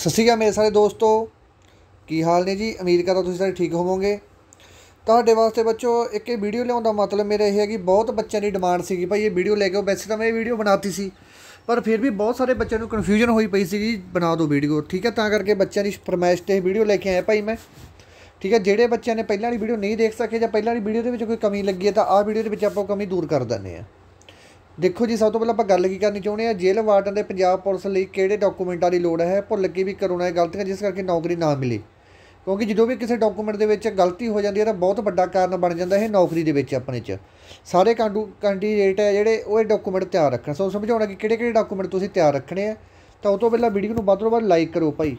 ਸਤਿ ਸ਼੍ਰੀ ਅਕਾਲ ਮੇਰੇ ਸਾਰੇ ਦੋਸਤੋ ਕੀ ਹਾਲ ਨੇ ਜੀ ਉਮੀਦ ਕਰਦਾ ਤੁਸੀਂ ਸਾਰੇ ਠੀਕ ਹੋਵੋਗੇ ਤੁਹਾਡੇ ਵਾਸਤੇ ਬੱਚੋ ਇੱਕ ਇਹ ਵੀਡੀਓ ਲਿਆਉਣ ਦਾ ਮਤਲਬ ਮੇਰੇ ਇਹ ਹੈ ਕਿ ਬਹੁਤ ਬੱਚਿਆਂ ਦੀ ਡਿਮਾਂਡ ਸੀਗੀ ਭਾਈ ਇਹ ਵੀਡੀਓ ਲੈ ਕੇ ਆਓ ਵੈਸੇ ਤਾਂ ਮੈਂ ਇਹ ਵੀਡੀਓ ਬਣਾਤੀ ਸੀ ਪਰ ਫਿਰ ਵੀ ਬਹੁਤ ਸਾਰੇ ਬੱਚਿਆਂ ਨੂੰ ਕਨਫਿਊਜ਼ਨ ਹੋਈ ਪਈ ਸੀ ਜੀ ਬਣਾ ਦਿਓ ਵੀਡੀਓ ਠੀਕ ਹੈ ਤਾਂ ਕਰਕੇ ਬੱਚਿਆਂ ਦੀ ਫਰਮਾਇਸ਼ ਤੇ ਵੀਡੀਓ ਲੈ ਕੇ ਆਇਆ ਭਾਈ ਮੈਂ ਠੀਕ ਹੈ ਜਿਹੜੇ ਬੱਚਿਆਂ ਨੇ ਪਹਿਲਾਂ ਵਾਲੀ ਵੀਡੀਓ ਨਹੀਂ ਦੇਖ ਸਕੇ ਜਾਂ ਪਹਿਲਾਂ ਵਾਲੀ ਵੀਡੀਓ ਦੇ ਵਿੱਚ ਕੋਈ ਕਮੀ ਲੱਗੀ ਹੈ ਤਾਂ ਆਹ ਵੀਡੀਓ ਦੇ ਵਿੱਚ ਆਪਾਂ ਕਮੀ ਦੂਰ ਕਰ ਦਿੰਦੇ ਆ ਦੇਖੋ ਜੀ ਸਭ ਤੋਂ ਪਹਿਲਾਂ ਆਪਾਂ ਗੱਲ ਕੀ ਕਰਨੀ ਚਾਹੁੰਦੇ ਆ ਜੇਲ੍ਹ ਵਾਰਡਨ ਦੇ ਪੰਜਾਬ ਪੁਲਿਸ ਲਈ ਕਿਹੜੇ ਡਾਕੂਮੈਂਟਾਂ ਦੀ ਲੋੜ ਹੈ ਭੁੱਲ ਕੇ ਵੀ ਕਰੋਨਾ ਇਹ ਗਲਤੀਆਂ ਜਿਸ ਕਰਕੇ ਨੌਕਰੀ ਨਾ ਮਿਲੇ ਕਿਉਂਕਿ ਜਦੋਂ ਵੀ ਕਿਸੇ ਡਾਕੂਮੈਂਟ ਦੇ ਵਿੱਚ ਗਲਤੀ ਹੋ ਜਾਂਦੀ ਹੈ ਤਾਂ ਬਹੁਤ ਵੱਡਾ ਕਾਰਨ ਬਣ ਜਾਂਦਾ ਹੈ ਨੌਕਰੀ ਦੇ ਵਿੱਚ ਆਪਣੇ 'ਚ ਸਾਰੇ ਕਾਂਡੂ ਕੈਂਡੀਡੇਟ ਹੈ ਜਿਹੜੇ ਉਹ ਇਹ ਡਾਕੂਮੈਂਟ ਤਿਆਰ ਰੱਖਣ ਸੋ ਸਮਝਾਉਣਾ ਕਿ ਕਿਹੜੇ ਕਿਹੜੇ ਡਾਕੂਮੈਂਟ ਤੁਸੀਂ ਤਿਆਰ ਰੱਖਣੇ ਆ ਤਾਂ ਉਹ ਤੋਂ ਪਹਿਲਾਂ ਵੀਡੀਓ ਨੂੰ ਵੱਧ ਤੋਂ ਵੱਧ ਲਾਈਕ ਕਰੋ ਭਾਈ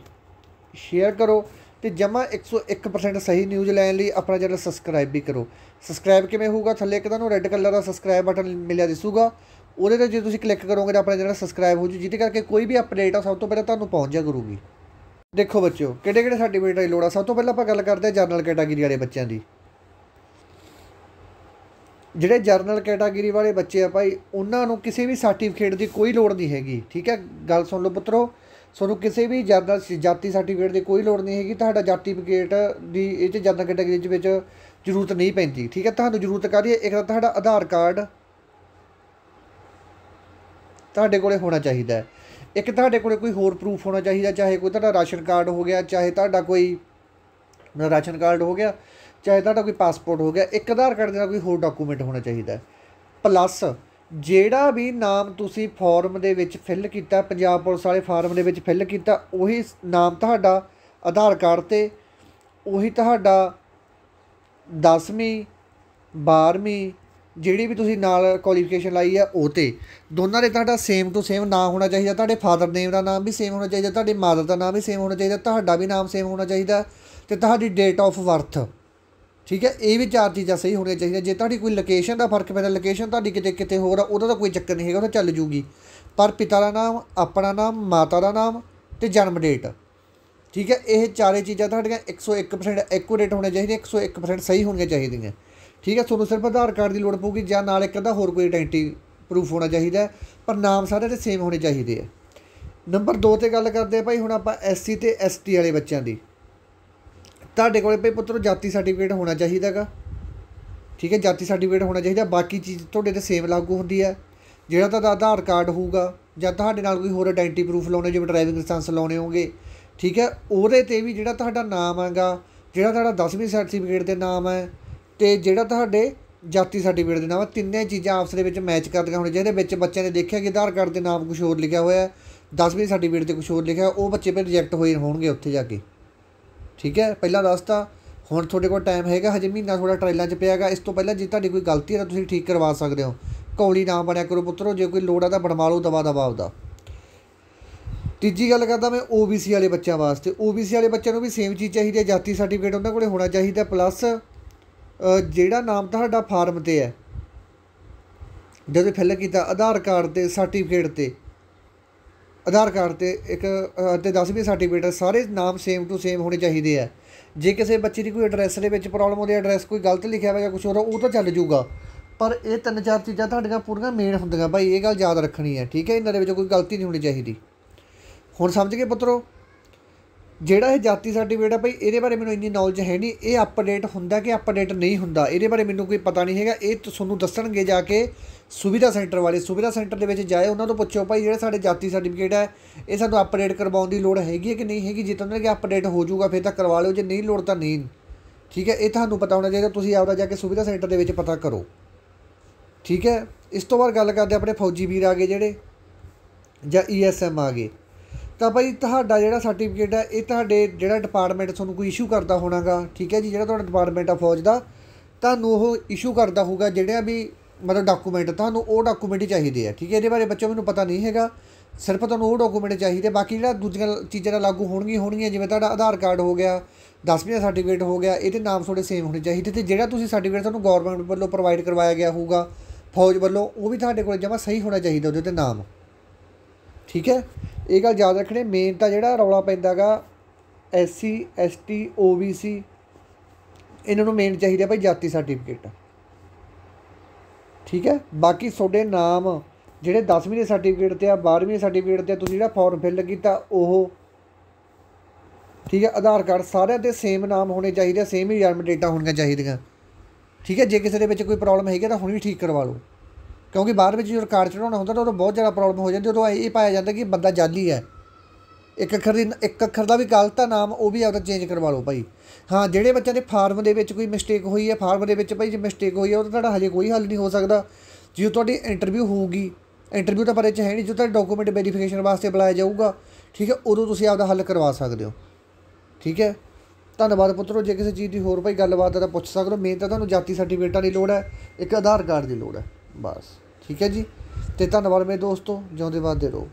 ਸ਼ੇਅਰ ਕਰੋ ਤੇ ਜਮਾ 101% ਸਹੀ ਨਿਊਜ਼ ਲੈਣ ਲਈ ਆਪਣਾ ਚੈਨਲ ਸਬਸਕ੍ਰਾਈਬ ਵੀ ਕਰੋ ਸਬਸਕ੍ਰਾਈਬ ਕਿਵੇਂ ਹੋਊਗਾ ਥੱਲੇ ਇੱਕ ਤੁਹਾਨੂੰ ਰੈੱਡ ਕਲਰ ਦਾ ਸਬਸਕ੍ਰਾਈਬ ਬਟਨ ਮਿਲਿਆ ਦਿਸੂਗਾ ਉਹਦੇ ਤੇ ਜੇ ਤੁਸੀਂ ਕਲਿੱਕ ਕਰੋਗੇ ਤਾਂ ਆਪਣਾ ਚੈਨਲ ਸਬਸਕ੍ਰਾਈਬ ਹੋ ਜੂ ਜਿੱਦੇ ਕਰਕੇ ਕੋਈ ਵੀ ਅਪਡੇਟ ਆ ਸਭ ਤੋਂ ਪਹਿਲਾਂ ਤੁਹਾਨੂੰ ਪਹੁੰਚ ਜਾ ਕਰੂਗੀ ਦੇਖੋ ਬੱਚਿਓ ਕਿਹੜੇ ਕਿਹੜੇ ਸਰਟੀਫਿਕੇਟ ਦੀ ਲੋੜ ਆ ਸਭ ਤੋਂ ਪਹਿਲਾਂ ਆਪਾਂ ਗੱਲ ਕਰਦੇ ਹਾਂ ਜਰਨਲ ਕੈਟਾਗਰੀ ਵਾਲੇ ਬੱਚਿਆਂ ਦੀ ਜਿਹੜੇ ਜਰਨਲ ਕੈਟਾਗਰੀ ਵਾਲੇ ਬੱਚੇ ਆ ਭਾਈ ਉਹਨਾਂ ਨੂੰ ਕਿਸੇ ਵੀ ਸਰਟੀਫਿਕੇਟ ਦੀ ਕੋਈ ਲੋੜ ਨਹੀਂ ਹੈਗੀ ਠੀਕ ਹੈ ਗੱਲ ਸੁਣ ਲਓ ਪੁੱਤਰੋ ਤੁਹਾਨੂੰ ਕਿਸੇ ਵੀ ਜਨਰਲ ਜਾਤੀ ਸਰਟੀਫਿਕੇਟ ਦੀ ਕੋਈ ਲੋੜ ਨਹੀਂ ਹੈਗੀ ਤੁਹਾਡਾ ਜਾਤੀ ਸਰਟੀਫਿਕੇਟ ਦੀ ਇਹ 'ਚ ਜਨਰਲ ਕੈਟਾਗਰੀ ਵਿੱਚ ਜ਼ਰੂਰਤ ਨਹੀਂ ਪੈਂਦੀ ਠੀਕ ਹੈ ਤੁਹਾਨੂੰ ਜ਼ਰੂਰਤ ਕਾਹਦੀ ਹੈ ਇੱਕ ਤਾਂ ਤੁਹਾਡਾ ਆਧਾਰ ਕਾਰਡ ਤੁਹਾਡੇ ਕੋਲੇ ਹੋਣਾ ਚਾਹੀਦਾ ਹੈ ਇੱਕ ਤੁਹਾਡੇ ਕੋਲੇ ਕੋਈ ਹੋਰ ਪ੍ਰੂਫ ਹੋਣਾ ਚਾਹੀਦਾ ਚਾਹੇ ਕੋਈ ਤੁਹਾਡਾ ਰਾਸ਼ਨ ਕਾਰਡ ਹੋ ਗਿਆ ਚਾਹੇ ਤੁਹਾਡਾ ਕੋਈ ਰਾਸ਼ਨ ਕਾਰਡ ਹੋ ਗਿਆ ਚਾਹੇ ਤੁਹਾਡਾ ਕੋਈ ਪਾਸਪੋਰਟ ਹੋ ਗਿਆ ਇੱਕ ਆਧਾਰ ਕਾਰਡ ਦੇ ਨਾਲ ਕੋਈ ਹੋਰ ਡਾਕੂਮੈਂਟ ਹੋਣਾ ਚਾਹੀਦਾ ਪਲੱਸ ਜਿਹੜਾ ਵੀ ਨਾਮ ਤੁਸੀਂ ਫਾਰਮ ਦੇ ਵਿੱਚ ਫਿਲ ਕੀਤਾ ਪੰਜਾਬ ਪੁਲਿਸ ਵਾਲੇ ਫਾਰਮ ਦੇ ਵਿੱਚ ਫਿਲ ਕੀਤਾ ਉਹੀ ਨਾਮ ਤੁਹਾਡਾ ਆਧਾਰ ਕਾਰਡ ਤੇ ਉਹੀ ਤੁਹਾਡਾ 10ਵੀਂ 12ਵੀਂ ਜਿਹੜੀ ਵੀ ਤੁਸੀਂ ਨਾਲ ਕੁਆਲੀਫਿਕੇਸ਼ਨ ਲਾਈ ਆ ਉਹ ਤੇ ਦੋਨਾਂ ਦੇ ਤੁਹਾਡਾ ਸੇਮ ਟੂ ਸੇਮ ਨਾਮ ਹੋਣਾ ਚਾਹੀਦਾ ਤੁਹਾਡੇ ਫਾਦਰ ਨੇਮ ਦਾ ਨਾਮ ਵੀ ਸੇਮ ਹੋਣਾ ਚਾਹੀਦਾ ਤੁਹਾਡੇ ਮਾਦਰ ਦਾ ਨਾਮ ਵੀ ਸੇਮ ਹੋਣਾ ਚਾਹੀਦਾ ਤੁਹਾਡਾ ਵੀ ਨਾਮ ਸੇਮ ਹੋਣਾ ਚਾਹੀਦਾ ਤੇ ਤੁਹਾਡੀ ਡੇਟ ਆਫ ਬਰਥ ਠੀਕ ਹੈ ਇਹ ਵੀ ਚਾਰ ਚੀਜ਼ਾਂ ਸਹੀ ਹੋਣੀਆਂ ਚਾਹੀਦੀਆਂ ਜੇ ਤੁਹਾਡੀ ਕੋਈ ਲੋਕੇਸ਼ਨ ਦਾ ਫਰਕ ਪੈਂਦਾ ਲੋਕੇਸ਼ਨ ਤੁਹਾਡੀ ਕਿਤੇ ਕਿਤੇ ਹੋਰ ਆ ਉਹਦਾ ਤਾਂ ਕੋਈ ਚੱਕਰ ਨਹੀਂ ਹੈਗਾ ਉਹ ਤਾਂ ਚੱਲ ਜੂਗੀ ਪਰ ਪਿਤਾ ਦਾ ਨਾਮ ਆਪਣਾ ਨਾਮ ਮਾਤਾ ਦਾ ਨਾਮ ਤੇ ਜਨਮ ਡੇਟ ਠੀਕ ਹੈ ਇਹ ਚਾਰੇ ਚੀਜ਼ਾਂ ਤੁਹਾਡੀਆਂ 101% ਐਕੂਰੇਟ ਹੋਣੀਆਂ ਚਾਹੀਦੀਆਂ 101% ਸਹੀ ਹੋਣੀਆਂ ਚਾਹੀਦੀਆਂ ਠੀਕ ਹੈ ਤੁਹਾਨੂੰ ਸਿਰਫ ਆਧਾਰ ਕਾਰਡ ਦੀ ਲੋੜ ਪਊਗੀ ਜਾਂ ਨਾਲ ਇੱਕ ਅੱਧਾ ਹੋਰ ਕੋਈ ਆਇਡੈਂਟੀ ਪ੍ਰੂਫ ਹੋਣਾ ਚਾਹੀਦਾ ਪਰ ਨਾਮ ਸਾਰੇ ਦੇ ਸੇਮ ਹੋਣੇ ਚਾਹੀਦੇ ਆ ਨੰਬਰ 2 ਤੇ ਗੱਲ ਕਰਦੇ ਆ ਭਾਈ ਹੁਣ ਆਪਾਂ ਐਸਸੀ ਤੇ ਐਸਟੀ ਵਾਲੇ ਬੱਚਿਆਂ ਦੀ ਤੁਹਾਡੇ ਕੋਲੇ ਭਈ ਪੁੱਤਰੋ ਜਾਤੀ ਸਰਟੀਫਿਕੇਟ ਹੋਣਾ ਚਾਹੀਦਾਗਾ ਠੀਕ ਹੈ ਜਾਤੀ ਸਰਟੀਫਿਕੇਟ ਹੋਣਾ ਚਾਹੀਦਾ ਬਾਕੀ ਚੀਜ਼ ਤੁਹਾਡੇ ਤੇ ਸੇਮ ਲਾਗੂ ਹੁੰਦੀ ਹੈ ਜਿਹੜਾ ਤੁਹਾਡਾ ਆਧਾਰ ਕਾਰਡ ਹੋਊਗਾ ਜਾਂ ਤੁਹਾਡੇ ਨਾਲ ਕੋਈ ਹੋਰ ਆਇਡੈਂਟੀ ਪ੍ਰੂਫ ਲਾਉਣੇ ਜਿਵੇਂ ਡਰਾਈਵਿੰਗ ਲਾਇਸੈਂਸ ਲਾਉਣੇ ਹੋਗੇ ਠੀਕ ਹੈ ਉਹਦੇ ਤੇ ਵੀ ਜਿਹੜਾ ਤੁਹਾਡਾ ਨਾਮ ਹੈਗਾ ਜਿਹੜਾ ਤੁਹਾਡਾ 10ਵੀਂ ਸਰਟੀਫਿਕੇਟ ਦੇ ਨਾਮ ਹੈ ਤੇ ਜਿਹੜਾ ਤੁਹਾਡੇ ਜਾਤੀ ਸਰਟੀਫਿਕੇਟ ਦੇ ਨਾਮ ਤਿੰਨੇ ਚੀਜ਼ਾਂ ਆਪਸ ਦੇ ਵਿੱਚ ਮੈਚ ਕਰਦੀਆਂ ਹੋਣ ਜਿਹਦੇ ਵਿੱਚ ਬੱਚੇ ਨੇ ਦੇਖਿਆ ਕਿ ਆਧਾਰ ਕਾਰਡ ਦੇ ਨਾਮ ਕੁਝ ਹੋਰ ਲਿਖਿਆ ਹੋਇਆ ਹੈ 10ਵੀਂ ਸਰਟੀਫਿਕੇਟ ਤੇ ਕੁਝ ਹੋਰ ਲਿਖਿਆ ਉਹ ਬੱਚੇ ਫਿਰ ਰਿਜੈਕਟ ਹੋਏ ਹੋਣਗੇ ਉੱਥੇ ਜਾ ਕੇ ਠੀਕ ਹੈ ਪਹਿਲਾਂ ਦੱਸਤਾ ਹੁਣ ਤੁਹਾਡੇ ਕੋਲ ਟਾਈਮ ਹੈਗਾ ਹਜੇ ਮਹੀਨਾ ਥੋੜਾ ਟ੍ਰਾਇਲਾਂ 'ਚ ਪਿਆਗਾ ਇਸ ਤੋਂ ਪਹਿਲਾਂ ਜੇ ਤੁਹਾਡੀ ਕੋਈ ਗਲਤੀ ਹੈ ਤਾਂ ਤੁਸੀਂ ਠੀਕ ਕਰਵਾ ਸਕਦੇ ਹੋ ਕੌਲੀ ਨਾ ਬਣਿਆ ਕਰੋ ਪੁੱਤਰੋ ਜੇ ਕੋਈ ਲੋੜ ਆ ਤਾਂ ਬਣਵਾ ਲਓ ਦਵਾ ਦਵਾ ਆਪਦਾ ਤੀਜੀ ਗੱਲ ਕਰਦਾ ਮੈਂ OBC ਵਾਲੇ ਬੱਚਿਆਂ ਵਾਸਤੇ OBC ਵਾਲੇ ਬੱਚਿਆਂ ਨੂੰ ਵੀ ਸੇਮ ਚੀਜ਼ ਚਾਹੀਦੀ ਹੈ ਜਾਤੀ ਸਰਟੀਫਿਕੇਟ ਉਹਨਾਂ ਕੋਲੇ ਹੋਣਾ ਚਾਹੀਦਾ ਪਲੱਸ ਜਿਹੜਾ ਨਾਮ ਤੁਹਾਡਾ ਫਾਰਮ ਤੇ ਹੈ ਜਦੋਂ ਫਿਲ ਕੀਤਾ ਆਧਾਰ ਕਾਰਡ ਤੇ ਸਰਟੀਫਿਕੇਟ ਤੇ ਆਧਾਰ ਕਾਰਡ ਤੇ ਇੱਕ ਤੇ ਵੀ ਸਰਟੀਫਿਕੇਟ ਸਾਰੇ ਨਾਮ ਸੇਮ ਟੂ ਸੇਮ ਹੋਣੇ ਚਾਹੀਦੇ ਆ ਜੇ ਕਿਸੇ ਬੱਚੇ ਦੀ ਕੋਈ ਐਡਰੈਸ ਦੇ ਵਿੱਚ ਪ੍ਰੋਬਲਮ ਹੋਵੇ ਐਡਰੈਸ ਕੋਈ ਗਲਤ ਲਿਖਿਆ ਹੋਵੇ ਜਾਂ ਕੁਝ ਹੋਰ ਉਹ ਤਾਂ ਚੱਲ ਜੂਗਾ ਪਰ ਇਹ ਤਿੰਨ ਚਾਰ ਚੀਜ਼ਾਂ ਤੁਹਾਡੀਆਂ ਪੂਰੀਆਂ ਮੇਨ ਹੁੰਦੀਆਂ ਭਾਈ ਇਹ ਗੱਲ ਯਾਦ ਰੱਖਣੀ ਹੈ ਠੀਕ ਹੈ ਇਹਨਾਂ ਦੇ ਵਿੱਚ ਕੋਈ ਗਲਤੀ ਨਹੀਂ ਹੋਣੀ ਚਾਹੀਦੀ ਹੁਣ ਸਮਝ ਗਏ ਪੁੱਤਰੋ ਜਿਹੜਾ ਇਹ ਜਾਤੀ ਸਰਟੀਫਿਕੇਟ ਆ ਭਾਈ ਇਹਦੇ ਬਾਰੇ ਮੈਨੂੰ ਇੰਨੀ ਨੌਲੇਜ ਹੈ ਨਹੀਂ ਇਹ ਅਪਡੇਟ ਹੁੰਦਾ ਕਿ ਅਪਡੇਟ ਨਹੀਂ ਹੁੰਦਾ ਇਹਦੇ ਬਾਰੇ ਮੈਨੂੰ ਕੋਈ ਪਤਾ ਨਹੀਂ ਹੈਗਾ ਇਹ ਤੁਹਾਨੂੰ ਦੱਸਣਗੇ ਜਾ ਕੇ ਸੁਵਿਧਾ ਸੈਂਟਰ ਵਾਲੇ ਸੁਵਿਧਾ ਸੈਂਟਰ ਦੇ ਵਿੱਚ ਜਾਏ ਉਹਨਾਂ ਤੋਂ ਪੁੱਛੋ ਭਾਈ ਜਿਹੜਾ ਸਾਡੇ ਜਾਤੀ ਸਰਟੀਫਿਕੇਟ ਹੈ ਇਹ ਸਾਨੂੰ ਅਪਡੇਟ ਕਰਵਾਉਣ ਦੀ ਲੋੜ ਹੈਗੀ ਹੈ ਕਿ ਨਹੀਂ ਹੈਗੀ ਜੇ ਤੁਹਾਨੂੰ ਕਿ ਅਪਡੇਟ ਹੋ ਜਾਊਗਾ ਫਿਰ ਤਾਂ ਕਰਵਾ ਲਿਓ ਜੇ ਨਹੀਂ ਲੋੜ ਤਾਂ ਨਹੀਂ ਠੀਕ ਹੈ ਇਹ ਤੁਹਾਨੂੰ ਪਤਾ ਹੋਣਾ ਚਾਹੀਦਾ ਤੁਸੀਂ ਆਪਦਾ ਜਾ ਕੇ ਸੁਵਿਧਾ ਸੈਂਟਰ ਦੇ ਵਿੱਚ ਪਤਾ ਕਰੋ ਠੀਕ ਹੈ ਇਸ ਤੋਂ ਬਾਅਦ ਗੱਲ ਕਰਦੇ ਆਪਣੇ ਫੌਜੀ ਵੀਰ ਆ ਗਏ ਜਿਹੜੇ ਜਾਂ ਈਐਸਐਮ e ਆ ਗਏ ਤਾਂ ਭਾਈ ਤੁਹਾਡਾ ਜਿਹੜਾ ਸਰਟੀਫਿਕੇਟ ਹੈ ਇਹ ਤੁਹਾਡੇ ਜਿਹੜਾ ਡਿਪਾਰਟਮੈਂਟ ਤੁਹਾਨੂੰ ਕੋਈ ਇਸ਼ੂ ਕਰਦਾ ਹੋਣਾਗਾ ਠੀਕ ਹੈ ਜੀ ਜਿਹੜਾ ਤੁਹਾਡਾ ਡਿਪਾਰਟਮੈਂਟ ਆ ਫੌਜ ਦਾ ਤੁਹਾਨੂੰ ਉਹ ਇਸ਼ੂ ਕਰਦਾ ਹੋਊਗਾ ਜਿਹੜਿਆ ਵੀ ਮਤਲਬ ਡਾਕੂਮੈਂਟ ਤੁਹਾਨੂੰ ਉਹ ਡਾਕੂਮੈਂਟ ਹੀ ਚਾਹੀਦੇ ਆ ਠੀਕ ਹੈ ਇਹਦੇ ਬਾਰੇ ਬੱਚੋ ਮੈਨੂੰ ਪਤਾ ਨਹੀਂ ਹੈਗਾ ਸਿਰਫ ਤੁਹਾਨੂੰ ਉਹ ਡਾਕੂਮੈਂਟ ਚਾਹੀਦੇ ਬਾਕੀ ਜਿਹੜਾ ਦੂਜੀਆਂ ਚੀਜ਼ਾਂ ਦਾ ਲਾਗੂ ਹੋਣਗੀਆਂ ਹੋਣਗੀਆਂ ਜਿਵੇਂ ਤੁਹਾਡਾ ਆਧਾਰ ਕਾਰਡ ਹੋ ਗਿਆ 10ਵੀਂ ਦਾ ਸਰਟੀਫਿਕੇਟ ਹੋ ਗਿਆ ਇਹਦੇ ਨਾਮ ਤੁਹਾਡੇ ਸੇਮ ਹੋਣੇ ਚਾਹੀਦੇ ਤੇ ਜਿਹੜਾ ਤੁਸੀਂ ਸਰਟੀਫਿਕੇਟ ਤੁਹਾਨੂੰ ਗਵਰਨਮੈਂਟ ਵੱਲੋਂ ਪ੍ਰੋਵਾਈਡ ਕਰਵਾਇਆ ਗਿਆ ਹੋਊਗਾ ਫੌਜ ਵੱਲੋਂ ਉਹ ਵੀ ਤੁਹਾਡੇ ਕੋਲ ਜਮਾ ਸਹੀ ਹੋਣਾ ਚਾਹੀਦਾ ਉਹਦੇ ਤੇ ਨਾਮ ਠੀਕ ਹੈ ਇਹ ਗੱਲ ਯਾਦ ਰੱਖਣੀ ਮੇਨ ਤਾਂ ਜਿਹੜਾ ਰੌਲਾ ਪੈਂਦਾਗਾ ਐਸਸੀ ਐਸਟੀ ਓਬੀਸੀ ਇਹਨਾਂ ਨੂੰ ਮੇਨ ਚਾਹੀਦਾ ਭਾਈ ਜਾਤੀ ਸਰਟੀਫਿਕੇਟ ਠੀਕ ਹੈ ਬਾਕੀ ਤੁਹਾਡੇ ਨਾਮ ਜਿਹੜੇ 10ਵੀਂ ਦੇ ਸਰਟੀਫਿਕੇਟ ਤੇ ਆ 12ਵੀਂ ਦੇ ਸਰਟੀਫਿਕੇਟ ਤੇ ਤੁਸੀਂ ਜਿਹੜਾ ਫਾਰਮ ਫਿਲ ਕੀਤਾ ਉਹ ਠੀਕ ਹੈ ਆਧਾਰ ਕਾਰਡ ਸਾਰਿਆਂ ਦੇ ਸੇਮ ਨਾਮ ਹੋਣੇ ਚਾਹੀਦੇ ਸੇਮ ਹੀ ਜਨਮ ਡੇਟਾ ਹੋਣੀਆਂ ਚਾਹੀਦੀਆਂ ਠੀਕ ਹੈ ਜੇ ਕਿਸੇ ਦੇ ਵਿੱਚ ਕੋਈ ਪ੍ਰੋਬਲਮ ਹੈਗੀ ਤਾਂ ਹੁਣ ਵੀ ਠੀਕ ਕਰਵਾ ਲਓ ਕਿਉਂਕਿ ਬਾਅਦ ਵਿੱਚ ਜਦੋਂ ਰਿਕਾਰਡ ਚੜਾਉਣਾ ਹੁੰਦਾ ਤਾਂ ਉਦੋਂ ਬਹੁਤ ਜ਼ਿਆਦਾ ਪ੍ਰੋਬਲਮ ਹੋ ਜਾਂਦੀ ਉਦੋਂ ਇਹ ਪਾਇਆ ਜਾਂਦਾ ਕਿ ਬੰਦਾ ਜਾਲੀ ਹੈ ਇੱਕ ਅੱਖਰ ਦੀ ਇੱਕ ਅੱਖਰ ਦਾ ਵੀ ਗਲਤ ਆ ਨਾਮ ਉਹ ਵੀ ਆਪਦਾ ਚੇਂਜ ਕਰਵਾ ਲਓ ਭਾਈ ਹਾਂ ਜਿਹੜੇ ਬੱਚਿਆਂ ਦੇ ਫਾਰਮ ਦੇ ਵਿੱਚ ਕੋਈ ਮਿਸਟੇਕ ਹੋਈ ਹੈ ਫਾਰਮ ਦੇ ਵਿੱਚ ਭਾਈ ਜੇ ਮਿਸਟੇਕ ਹੋਈ ਹੈ ਉਹ ਤਾਂ ਤੁਹਾਡਾ ਹਜੇ ਕੋਈ ਹੱਲ ਨਹੀਂ ਹੋ ਸਕਦਾ ਜੇ ਤੁਹਾਡੀ ਇੰਟਰਵਿਊ ਹੋਊਗੀ ਇੰਟਰਵਿਊ ਤਾਂ ਪਰੇ ਚ ਹੈ ਨਹੀਂ ਜੇ ਤੁਹਾਡਾ ਡਾਕੂਮੈਂਟ ਵੈਰੀਫਿਕੇਸ਼ਨ ਵਾਸਤੇ ਬੁਲਾਇਆ ਜਾਊਗਾ ਠੀਕ ਹੈ ਉਦੋਂ ਤੁਸੀਂ ਆਪਦਾ ਹੱਲ ਕਰਵਾ ਸਕਦੇ ਹੋ ਠੀਕ ਹੈ ਧੰਨਵਾਦ ਪੁੱਤਰੋ ਜੇ ਕਿਸੇ ਚੀਜ਼ ਦੀ ਹੋਰ ਭਾਈ ਗੱਲਬਾਤ ਹੈ ਤਾਂ ਪੁੱਛ ਸਕਦੇ ਹੋ ਮੇਨ ਤਾਂ ਤੁਹਾਨੂੰ ਜਾਤੀ ਸਰਟੀਫਿਕੇਟਾਂ ਦੀ ਲੋੜ ਹੈ ਇੱਕ ਆਧਾਰ ਕਾਰਡ ਦੀ ਲੋੜ ਹੈ ਬਸ ਠੀਕ ਹੈ ਜੀ ਤੇ ਧੰਨਵਾਦ ਮੇਰੇ ਦੋਸਤੋ ਜਿਉਂਦੇ ਵੱਸਦੇ ਰਹੋ